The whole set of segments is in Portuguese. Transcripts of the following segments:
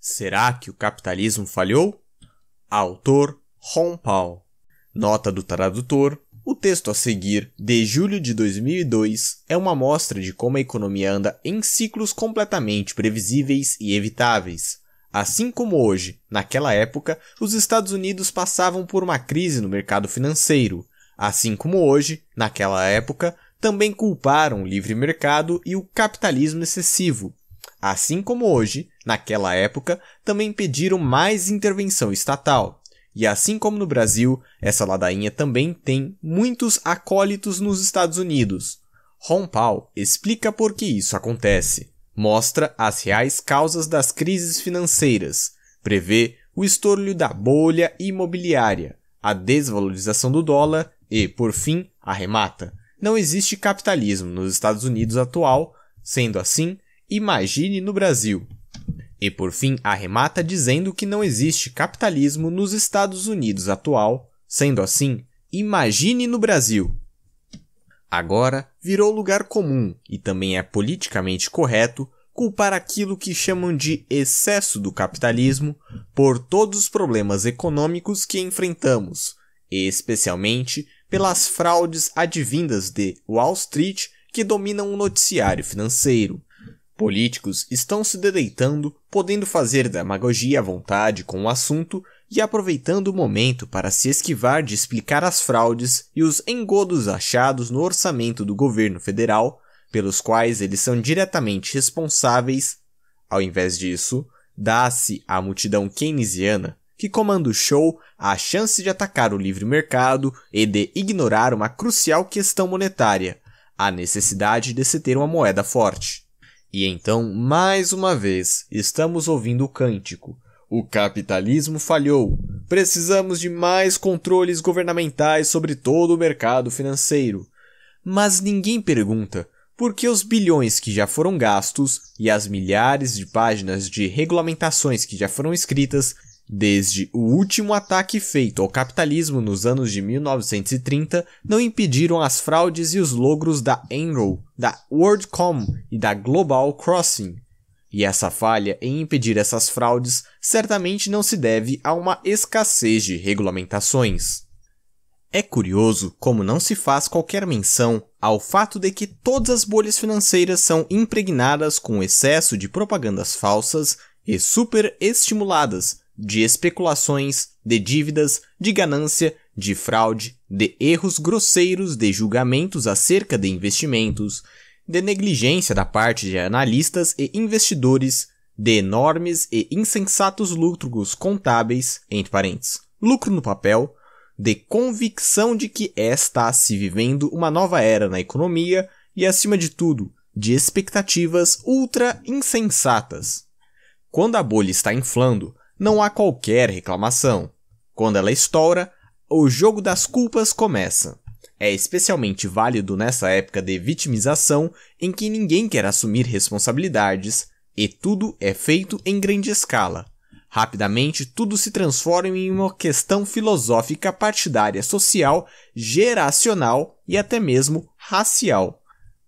Será que o capitalismo falhou? Autor Ron Paul. Nota do tradutor. O texto a seguir, de julho de 2002, é uma mostra de como a economia anda em ciclos completamente previsíveis e evitáveis. Assim como hoje, naquela época, os Estados Unidos passavam por uma crise no mercado financeiro. Assim como hoje, naquela época, também culparam o livre mercado e o capitalismo excessivo, Assim como hoje, naquela época, também pediram mais intervenção estatal. E assim como no Brasil, essa ladainha também tem muitos acólitos nos Estados Unidos. Ron Paul explica por que isso acontece, mostra as reais causas das crises financeiras, prevê o estorlho da bolha imobiliária, a desvalorização do dólar e, por fim, arremata. Não existe capitalismo nos Estados Unidos atual, sendo assim, Imagine no Brasil. E por fim, arremata dizendo que não existe capitalismo nos Estados Unidos atual, sendo assim, imagine no Brasil. Agora virou lugar comum e também é politicamente correto culpar aquilo que chamam de excesso do capitalismo por todos os problemas econômicos que enfrentamos, especialmente pelas fraudes advindas de Wall Street que dominam o noticiário financeiro, Políticos estão se deleitando, podendo fazer demagogia à vontade com o assunto e aproveitando o momento para se esquivar de explicar as fraudes e os engodos achados no orçamento do governo federal, pelos quais eles são diretamente responsáveis. Ao invés disso, dá-se à multidão keynesiana, que comanda o show, a chance de atacar o livre mercado e de ignorar uma crucial questão monetária, a necessidade de se ter uma moeda forte. E então, mais uma vez, estamos ouvindo o cântico. O capitalismo falhou. Precisamos de mais controles governamentais sobre todo o mercado financeiro. Mas ninguém pergunta por que os bilhões que já foram gastos e as milhares de páginas de regulamentações que já foram escritas Desde o último ataque feito ao capitalismo nos anos de 1930, não impediram as fraudes e os logros da Enron, da WorldCom e da Global Crossing. E essa falha em impedir essas fraudes certamente não se deve a uma escassez de regulamentações. É curioso como não se faz qualquer menção ao fato de que todas as bolhas financeiras são impregnadas com excesso de propagandas falsas e superestimuladas de especulações, de dívidas, de ganância, de fraude, de erros grosseiros, de julgamentos acerca de investimentos, de negligência da parte de analistas e investidores, de enormes e insensatos lucros contábeis, entre parênteses, lucro no papel, de convicção de que está se vivendo uma nova era na economia e, acima de tudo, de expectativas ultra insensatas. Quando a bolha está inflando, não há qualquer reclamação. Quando ela estoura, o jogo das culpas começa. É especialmente válido nessa época de vitimização em que ninguém quer assumir responsabilidades e tudo é feito em grande escala. Rapidamente, tudo se transforma em uma questão filosófica partidária social, geracional e até mesmo racial.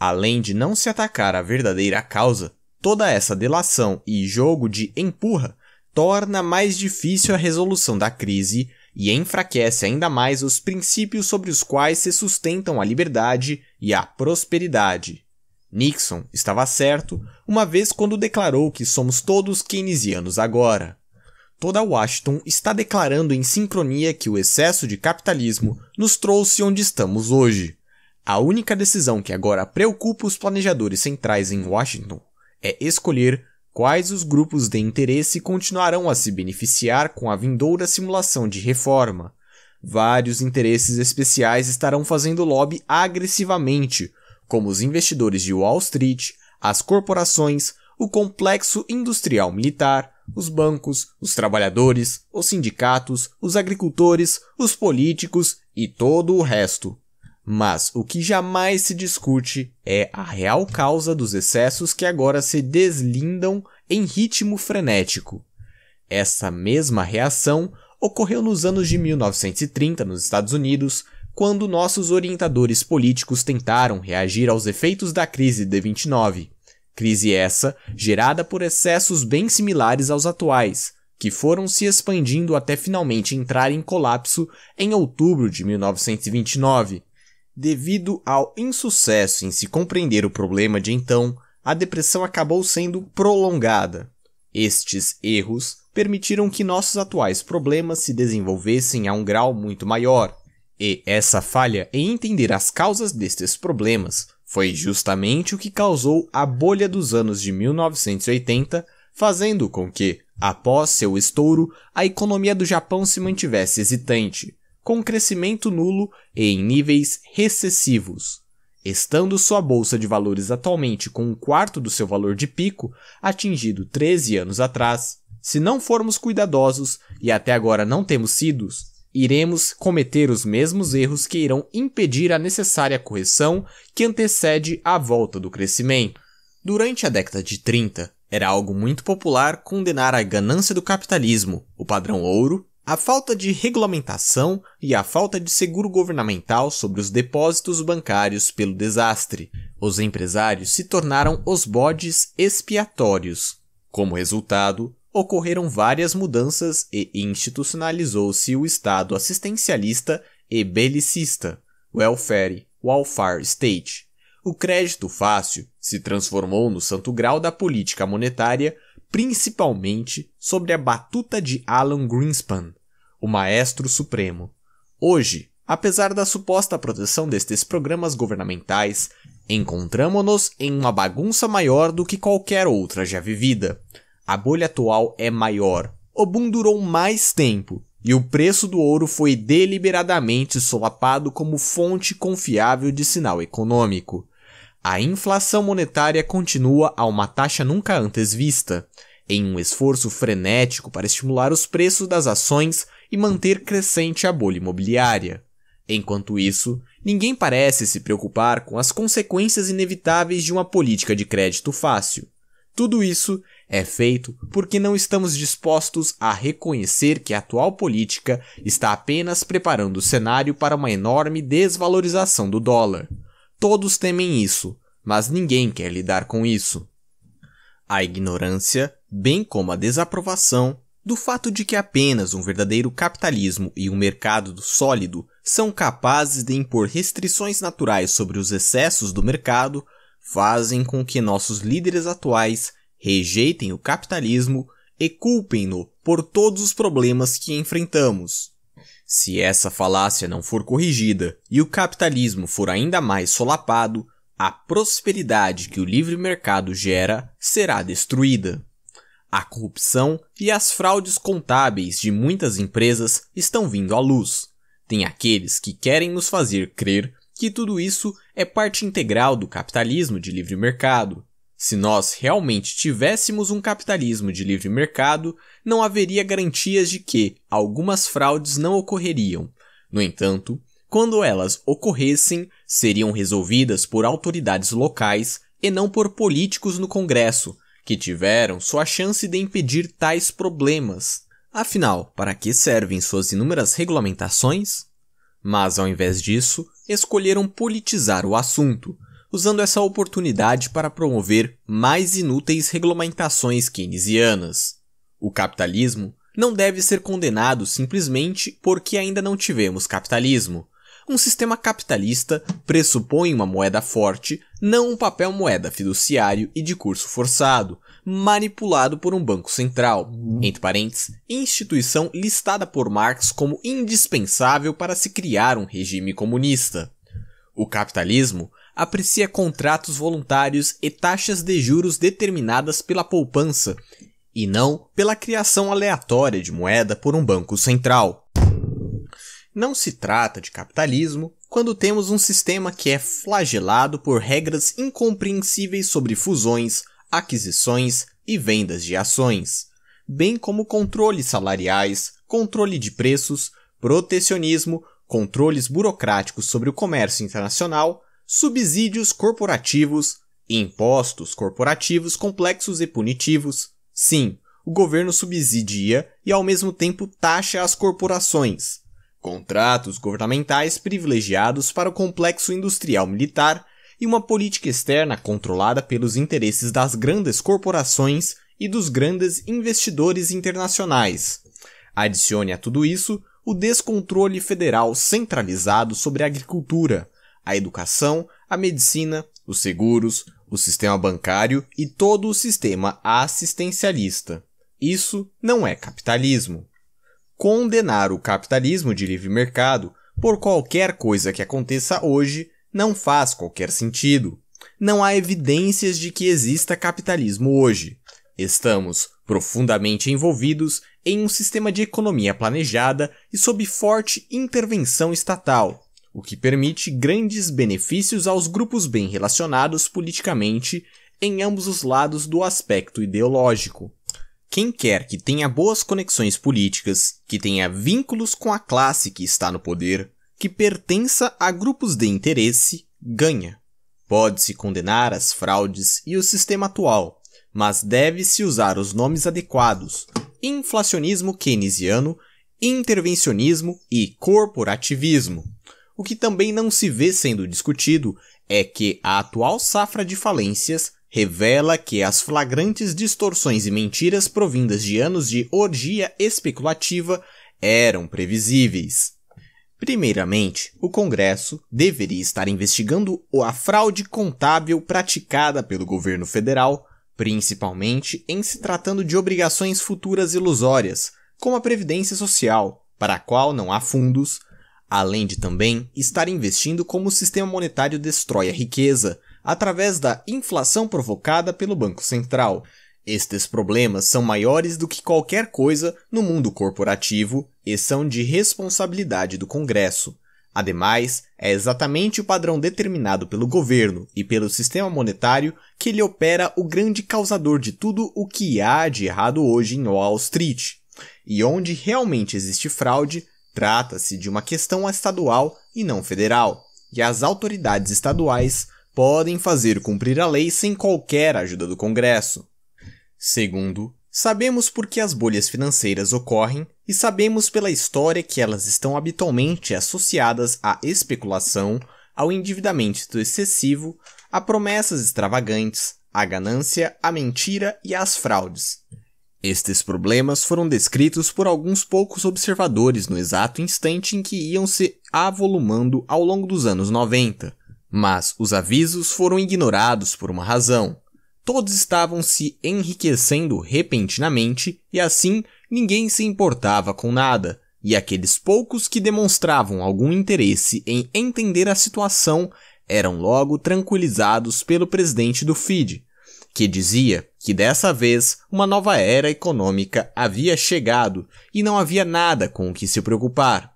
Além de não se atacar a verdadeira causa, toda essa delação e jogo de empurra torna mais difícil a resolução da crise e enfraquece ainda mais os princípios sobre os quais se sustentam a liberdade e a prosperidade. Nixon estava certo uma vez quando declarou que somos todos keynesianos agora. Toda Washington está declarando em sincronia que o excesso de capitalismo nos trouxe onde estamos hoje. A única decisão que agora preocupa os planejadores centrais em Washington é escolher quais os grupos de interesse continuarão a se beneficiar com a vindoura simulação de reforma. Vários interesses especiais estarão fazendo lobby agressivamente, como os investidores de Wall Street, as corporações, o complexo industrial militar, os bancos, os trabalhadores, os sindicatos, os agricultores, os políticos e todo o resto. Mas o que jamais se discute é a real causa dos excessos que agora se deslindam em ritmo frenético. Essa mesma reação ocorreu nos anos de 1930 nos Estados Unidos, quando nossos orientadores políticos tentaram reagir aos efeitos da crise de 29. Crise essa gerada por excessos bem similares aos atuais, que foram se expandindo até finalmente entrar em colapso em outubro de 1929, Devido ao insucesso em se compreender o problema de então, a depressão acabou sendo prolongada. Estes erros permitiram que nossos atuais problemas se desenvolvessem a um grau muito maior, e essa falha em entender as causas destes problemas foi justamente o que causou a bolha dos anos de 1980, fazendo com que, após seu estouro, a economia do Japão se mantivesse hesitante, com crescimento nulo e em níveis recessivos. Estando sua bolsa de valores atualmente com um quarto do seu valor de pico, atingido 13 anos atrás, se não formos cuidadosos e até agora não temos sido, iremos cometer os mesmos erros que irão impedir a necessária correção que antecede a volta do crescimento. Durante a década de 30, era algo muito popular condenar a ganância do capitalismo, o padrão ouro a falta de regulamentação e a falta de seguro governamental sobre os depósitos bancários pelo desastre. Os empresários se tornaram os bodes expiatórios. Como resultado, ocorreram várias mudanças e institucionalizou-se o Estado assistencialista e belicista, welfare, welfare state. O crédito fácil se transformou no santo grau da política monetária, principalmente sobre a batuta de Alan Greenspan o maestro supremo. Hoje, apesar da suposta proteção destes programas governamentais, encontramos-nos em uma bagunça maior do que qualquer outra já vivida. A bolha atual é maior, o boom durou mais tempo, e o preço do ouro foi deliberadamente solapado como fonte confiável de sinal econômico. A inflação monetária continua a uma taxa nunca antes vista. Em um esforço frenético para estimular os preços das ações, e manter crescente a bolha imobiliária. Enquanto isso, ninguém parece se preocupar com as consequências inevitáveis de uma política de crédito fácil. Tudo isso é feito porque não estamos dispostos a reconhecer que a atual política está apenas preparando o cenário para uma enorme desvalorização do dólar. Todos temem isso, mas ninguém quer lidar com isso. A ignorância, bem como a desaprovação, do fato de que apenas um verdadeiro capitalismo e um mercado sólido são capazes de impor restrições naturais sobre os excessos do mercado, fazem com que nossos líderes atuais rejeitem o capitalismo e culpem-no por todos os problemas que enfrentamos. Se essa falácia não for corrigida e o capitalismo for ainda mais solapado, a prosperidade que o livre mercado gera será destruída. A corrupção e as fraudes contábeis de muitas empresas estão vindo à luz. Tem aqueles que querem nos fazer crer que tudo isso é parte integral do capitalismo de livre mercado. Se nós realmente tivéssemos um capitalismo de livre mercado, não haveria garantias de que algumas fraudes não ocorreriam. No entanto, quando elas ocorressem, seriam resolvidas por autoridades locais e não por políticos no Congresso, que tiveram sua chance de impedir tais problemas. Afinal, para que servem suas inúmeras regulamentações? Mas, ao invés disso, escolheram politizar o assunto, usando essa oportunidade para promover mais inúteis regulamentações keynesianas. O capitalismo não deve ser condenado simplesmente porque ainda não tivemos capitalismo, um sistema capitalista pressupõe uma moeda forte, não um papel moeda fiduciário e de curso forçado, manipulado por um banco central, entre parênteses, instituição listada por Marx como indispensável para se criar um regime comunista. O capitalismo aprecia contratos voluntários e taxas de juros determinadas pela poupança, e não pela criação aleatória de moeda por um banco central. Não se trata de capitalismo quando temos um sistema que é flagelado por regras incompreensíveis sobre fusões, aquisições e vendas de ações, bem como controles salariais, controle de preços, protecionismo, controles burocráticos sobre o comércio internacional, subsídios corporativos, impostos corporativos complexos e punitivos. Sim, o governo subsidia e ao mesmo tempo taxa as corporações, contratos governamentais privilegiados para o complexo industrial militar e uma política externa controlada pelos interesses das grandes corporações e dos grandes investidores internacionais. Adicione a tudo isso o descontrole federal centralizado sobre a agricultura, a educação, a medicina, os seguros, o sistema bancário e todo o sistema assistencialista. Isso não é capitalismo. Condenar o capitalismo de livre mercado por qualquer coisa que aconteça hoje não faz qualquer sentido. Não há evidências de que exista capitalismo hoje. Estamos profundamente envolvidos em um sistema de economia planejada e sob forte intervenção estatal, o que permite grandes benefícios aos grupos bem relacionados politicamente em ambos os lados do aspecto ideológico. Quem quer que tenha boas conexões políticas, que tenha vínculos com a classe que está no poder, que pertença a grupos de interesse, ganha. Pode-se condenar as fraudes e o sistema atual, mas deve-se usar os nomes adequados: inflacionismo keynesiano, intervencionismo e corporativismo. O que também não se vê sendo discutido é que a atual safra de falências revela que as flagrantes distorções e mentiras provindas de anos de orgia especulativa eram previsíveis. Primeiramente, o Congresso deveria estar investigando a fraude contábil praticada pelo governo federal, principalmente em se tratando de obrigações futuras ilusórias, como a Previdência Social, para a qual não há fundos, além de também estar investindo como o sistema monetário destrói a riqueza, através da inflação provocada pelo Banco Central. Estes problemas são maiores do que qualquer coisa no mundo corporativo e são de responsabilidade do Congresso. Ademais, é exatamente o padrão determinado pelo governo e pelo sistema monetário que ele opera o grande causador de tudo o que há de errado hoje em Wall Street. E onde realmente existe fraude, trata-se de uma questão estadual e não federal, e as autoridades estaduais podem fazer cumprir a lei sem qualquer ajuda do Congresso. Segundo, sabemos por que as bolhas financeiras ocorrem e sabemos pela história que elas estão habitualmente associadas à especulação, ao endividamento excessivo, a promessas extravagantes, à ganância, à mentira e às fraudes. Estes problemas foram descritos por alguns poucos observadores no exato instante em que iam se avolumando ao longo dos anos 90, mas os avisos foram ignorados por uma razão. Todos estavam se enriquecendo repentinamente e assim ninguém se importava com nada, e aqueles poucos que demonstravam algum interesse em entender a situação eram logo tranquilizados pelo presidente do FID, que dizia que dessa vez uma nova era econômica havia chegado e não havia nada com o que se preocupar.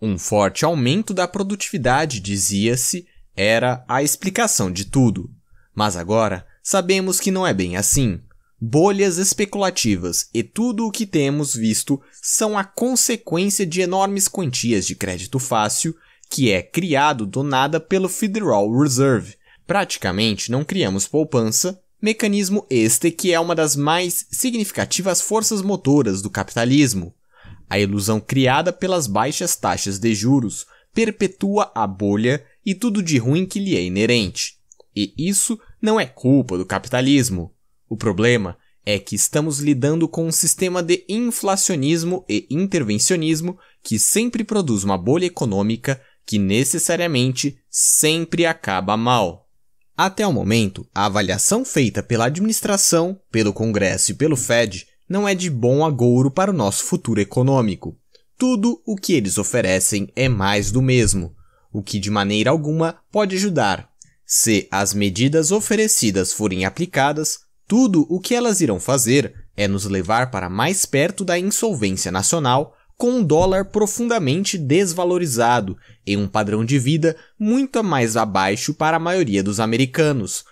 Um forte aumento da produtividade, dizia-se, era a explicação de tudo. Mas agora sabemos que não é bem assim. Bolhas especulativas e tudo o que temos visto são a consequência de enormes quantias de crédito fácil que é criado do nada pelo Federal Reserve. Praticamente não criamos poupança, mecanismo este que é uma das mais significativas forças motoras do capitalismo. A ilusão criada pelas baixas taxas de juros perpetua a bolha e tudo de ruim que lhe é inerente. E isso não é culpa do capitalismo. O problema é que estamos lidando com um sistema de inflacionismo e intervencionismo que sempre produz uma bolha econômica que necessariamente sempre acaba mal. Até o momento, a avaliação feita pela administração, pelo Congresso e pelo Fed não é de bom agouro para o nosso futuro econômico. Tudo o que eles oferecem é mais do mesmo o que de maneira alguma pode ajudar. Se as medidas oferecidas forem aplicadas, tudo o que elas irão fazer é nos levar para mais perto da insolvência nacional, com um dólar profundamente desvalorizado e um padrão de vida muito mais abaixo para a maioria dos americanos,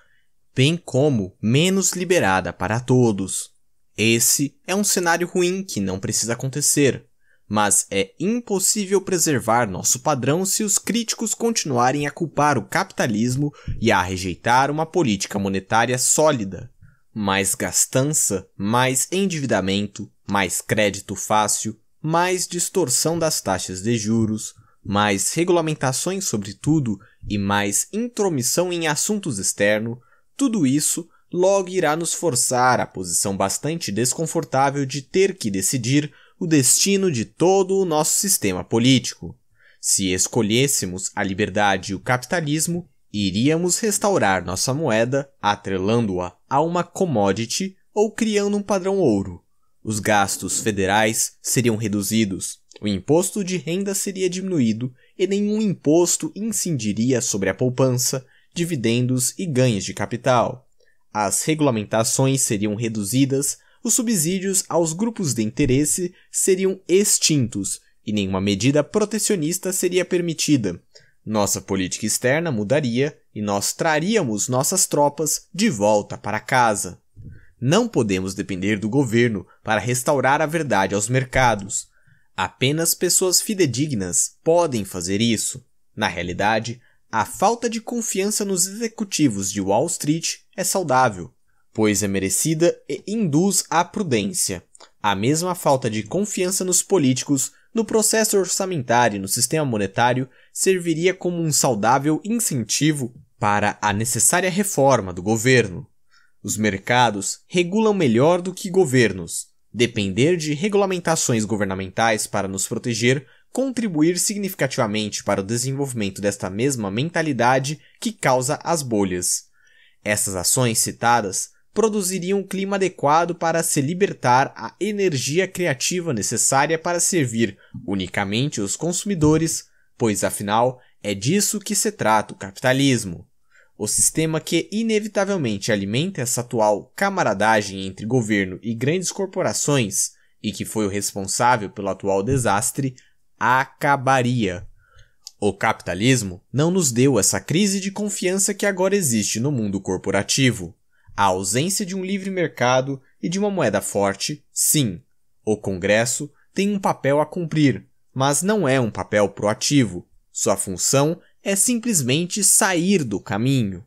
bem como menos liberada para todos. Esse é um cenário ruim que não precisa acontecer, mas é impossível preservar nosso padrão se os críticos continuarem a culpar o capitalismo e a rejeitar uma política monetária sólida. Mais gastança, mais endividamento, mais crédito fácil, mais distorção das taxas de juros, mais regulamentações sobre tudo e mais intromissão em assuntos externos, tudo isso logo irá nos forçar à posição bastante desconfortável de ter que decidir o destino de todo o nosso sistema político. Se escolhêssemos a liberdade e o capitalismo, iríamos restaurar nossa moeda atrelando-a a uma commodity ou criando um padrão ouro. Os gastos federais seriam reduzidos, o imposto de renda seria diminuído e nenhum imposto incidiria sobre a poupança, dividendos e ganhos de capital. As regulamentações seriam reduzidas os subsídios aos grupos de interesse seriam extintos e nenhuma medida protecionista seria permitida. Nossa política externa mudaria e nós traríamos nossas tropas de volta para casa. Não podemos depender do governo para restaurar a verdade aos mercados. Apenas pessoas fidedignas podem fazer isso. Na realidade, a falta de confiança nos executivos de Wall Street é saudável pois é merecida e induz à prudência. A mesma falta de confiança nos políticos, no processo orçamentário e no sistema monetário serviria como um saudável incentivo para a necessária reforma do governo. Os mercados regulam melhor do que governos. Depender de regulamentações governamentais para nos proteger contribuir significativamente para o desenvolvimento desta mesma mentalidade que causa as bolhas. Essas ações citadas produziria um clima adequado para se libertar a energia criativa necessária para servir unicamente os consumidores, pois afinal é disso que se trata o capitalismo. O sistema que inevitavelmente alimenta essa atual camaradagem entre governo e grandes corporações e que foi o responsável pelo atual desastre acabaria. O capitalismo não nos deu essa crise de confiança que agora existe no mundo corporativo a ausência de um livre mercado e de uma moeda forte, sim. O Congresso tem um papel a cumprir, mas não é um papel proativo. Sua função é simplesmente sair do caminho.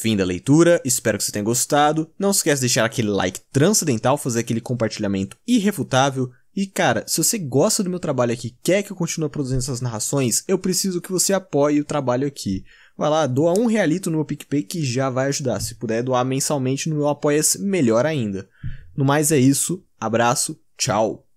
Fim da leitura, espero que você tenha gostado. Não esqueça de deixar aquele like transcendental, fazer aquele compartilhamento irrefutável. E cara, se você gosta do meu trabalho aqui, quer que eu continue produzindo essas narrações, eu preciso que você apoie o trabalho aqui vai lá, doa um realito no meu PicPay que já vai ajudar. Se puder doar mensalmente no meu Apoia-se, melhor ainda. No mais é isso, abraço, tchau!